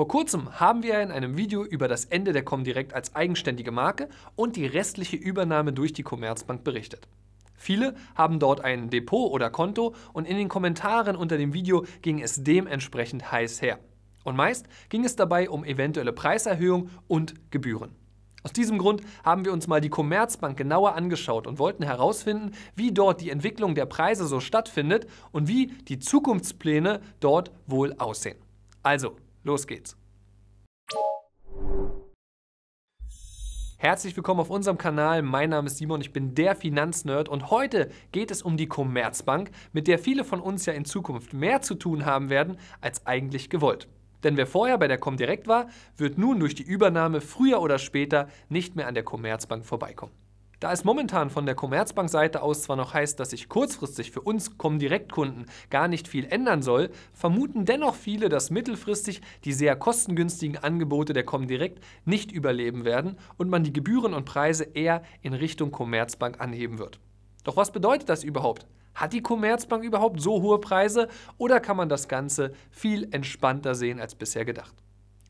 Vor kurzem haben wir in einem Video über das Ende der Comdirect als eigenständige Marke und die restliche Übernahme durch die Commerzbank berichtet. Viele haben dort ein Depot oder Konto und in den Kommentaren unter dem Video ging es dementsprechend heiß her. Und meist ging es dabei um eventuelle Preiserhöhungen und Gebühren. Aus diesem Grund haben wir uns mal die Commerzbank genauer angeschaut und wollten herausfinden, wie dort die Entwicklung der Preise so stattfindet und wie die Zukunftspläne dort wohl aussehen. Also, Los geht's! Herzlich willkommen auf unserem Kanal. Mein Name ist Simon, ich bin der Finanznerd und heute geht es um die Commerzbank, mit der viele von uns ja in Zukunft mehr zu tun haben werden, als eigentlich gewollt. Denn wer vorher bei der Comdirect war, wird nun durch die Übernahme früher oder später nicht mehr an der Commerzbank vorbeikommen. Da es momentan von der Commerzbank-Seite aus zwar noch heißt, dass sich kurzfristig für uns Comdirect-Kunden gar nicht viel ändern soll, vermuten dennoch viele, dass mittelfristig die sehr kostengünstigen Angebote der Comdirect nicht überleben werden und man die Gebühren und Preise eher in Richtung Commerzbank anheben wird. Doch was bedeutet das überhaupt? Hat die Commerzbank überhaupt so hohe Preise oder kann man das Ganze viel entspannter sehen als bisher gedacht?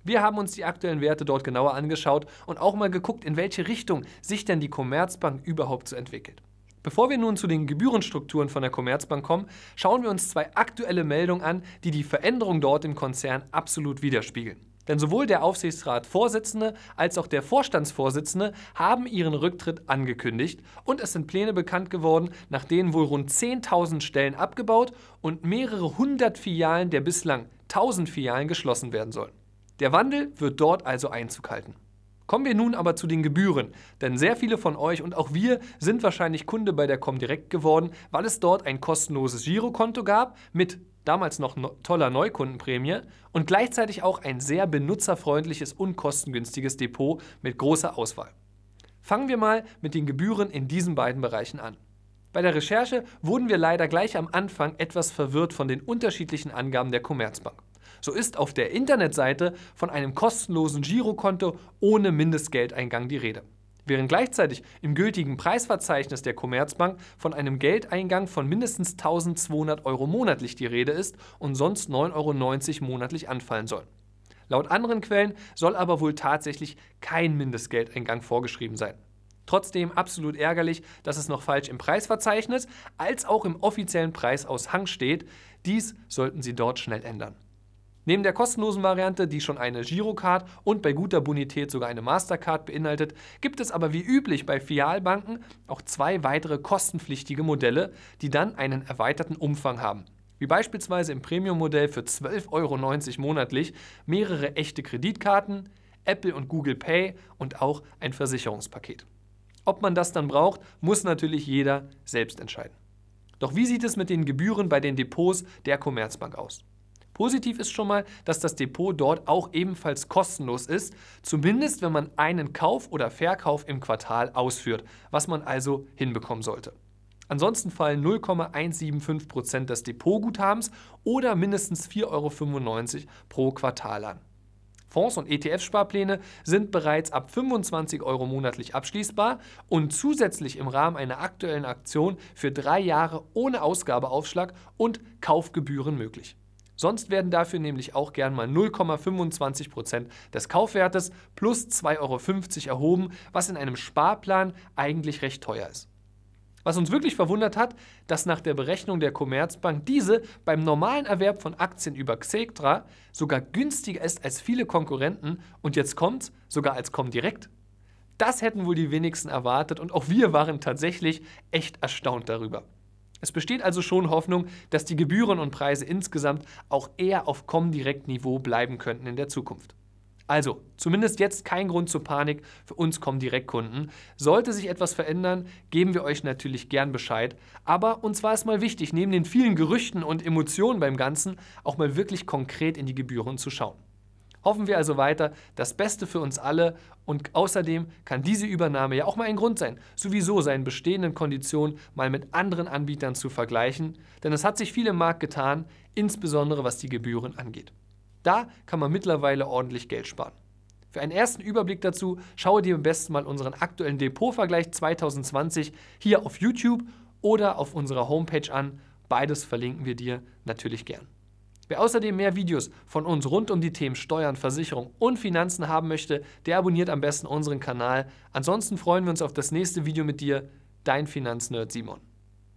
Wir haben uns die aktuellen Werte dort genauer angeschaut und auch mal geguckt, in welche Richtung sich denn die Commerzbank überhaupt so entwickelt. Bevor wir nun zu den Gebührenstrukturen von der Commerzbank kommen, schauen wir uns zwei aktuelle Meldungen an, die die Veränderung dort im Konzern absolut widerspiegeln. Denn sowohl der Aufsichtsratsvorsitzende als auch der Vorstandsvorsitzende haben ihren Rücktritt angekündigt und es sind Pläne bekannt geworden, nach denen wohl rund 10.000 Stellen abgebaut und mehrere hundert Filialen der bislang 1.000 Filialen geschlossen werden sollen. Der Wandel wird dort also Einzug halten. Kommen wir nun aber zu den Gebühren, denn sehr viele von euch und auch wir sind wahrscheinlich Kunde bei der Comdirect geworden, weil es dort ein kostenloses Girokonto gab mit damals noch toller Neukundenprämie und gleichzeitig auch ein sehr benutzerfreundliches und kostengünstiges Depot mit großer Auswahl. Fangen wir mal mit den Gebühren in diesen beiden Bereichen an. Bei der Recherche wurden wir leider gleich am Anfang etwas verwirrt von den unterschiedlichen Angaben der Commerzbank. So ist auf der Internetseite von einem kostenlosen Girokonto ohne Mindestgeldeingang die Rede während gleichzeitig im gültigen Preisverzeichnis der Commerzbank von einem Geldeingang von mindestens 1200 Euro monatlich die Rede ist und sonst 9,90 Euro monatlich anfallen sollen. Laut anderen Quellen soll aber wohl tatsächlich kein Mindestgeldeingang vorgeschrieben sein. Trotzdem absolut ärgerlich, dass es noch falsch im Preisverzeichnis als auch im offiziellen Preisaushang steht. Dies sollten Sie dort schnell ändern. Neben der kostenlosen Variante, die schon eine Girocard und bei guter Bonität sogar eine Mastercard beinhaltet, gibt es aber wie üblich bei Fialbanken auch zwei weitere kostenpflichtige Modelle, die dann einen erweiterten Umfang haben. Wie beispielsweise im Premium-Modell für 12,90 Euro monatlich mehrere echte Kreditkarten, Apple und Google Pay und auch ein Versicherungspaket. Ob man das dann braucht, muss natürlich jeder selbst entscheiden. Doch wie sieht es mit den Gebühren bei den Depots der Commerzbank aus? Positiv ist schon mal, dass das Depot dort auch ebenfalls kostenlos ist, zumindest wenn man einen Kauf oder Verkauf im Quartal ausführt, was man also hinbekommen sollte. Ansonsten fallen 0,175% des Depotguthabens oder mindestens 4,95 Euro pro Quartal an. Fonds und ETF-Sparpläne sind bereits ab 25 Euro monatlich abschließbar und zusätzlich im Rahmen einer aktuellen Aktion für drei Jahre ohne Ausgabeaufschlag und Kaufgebühren möglich. Sonst werden dafür nämlich auch gern mal 0,25% des Kaufwertes plus 2,50 Euro erhoben, was in einem Sparplan eigentlich recht teuer ist. Was uns wirklich verwundert hat, dass nach der Berechnung der Commerzbank diese beim normalen Erwerb von Aktien über Xetra sogar günstiger ist als viele Konkurrenten und jetzt kommt's sogar als Comdirect. Das hätten wohl die wenigsten erwartet und auch wir waren tatsächlich echt erstaunt darüber. Es besteht also schon Hoffnung, dass die Gebühren und Preise insgesamt auch eher auf Comdirect-Niveau bleiben könnten in der Zukunft. Also, zumindest jetzt kein Grund zur Panik für uns Comdirect-Kunden. Sollte sich etwas verändern, geben wir euch natürlich gern Bescheid. Aber uns war es mal wichtig, neben den vielen Gerüchten und Emotionen beim Ganzen auch mal wirklich konkret in die Gebühren zu schauen. Hoffen wir also weiter das Beste für uns alle und außerdem kann diese Übernahme ja auch mal ein Grund sein, sowieso seinen bestehenden Konditionen mal mit anderen Anbietern zu vergleichen, denn es hat sich viel im Markt getan, insbesondere was die Gebühren angeht. Da kann man mittlerweile ordentlich Geld sparen. Für einen ersten Überblick dazu schaue dir am besten mal unseren aktuellen Depotvergleich 2020 hier auf YouTube oder auf unserer Homepage an. Beides verlinken wir dir natürlich gern. Wer außerdem mehr Videos von uns rund um die Themen Steuern, Versicherung und Finanzen haben möchte, der abonniert am besten unseren Kanal. Ansonsten freuen wir uns auf das nächste Video mit dir. Dein Finanznerd Simon.